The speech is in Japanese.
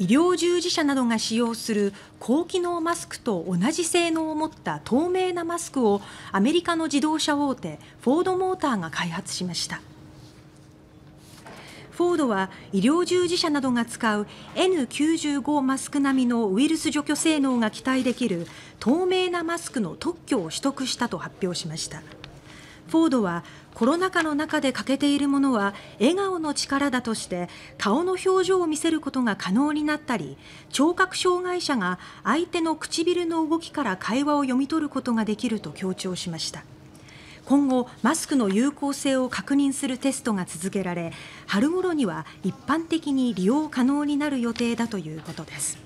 医療従事者などが使用する高機能マスクと同じ性能を持った透明なマスクをアメリカの自動車大手フォード・モーターが開発しました。フォードは医療従事者などが使う N95 マスク並みのウイルス除去性能が期待できる透明なマスクの特許を取得したと発表しました。フォードはコロナ禍の中で欠けているものは笑顔の力だとして顔の表情を見せることが可能になったり聴覚障害者が相手の唇の動きから会話を読み取ることができると強調しました。今後マスクの有効性を確認するテストが続けられ春ごろには一般的に利用可能になる予定だということです。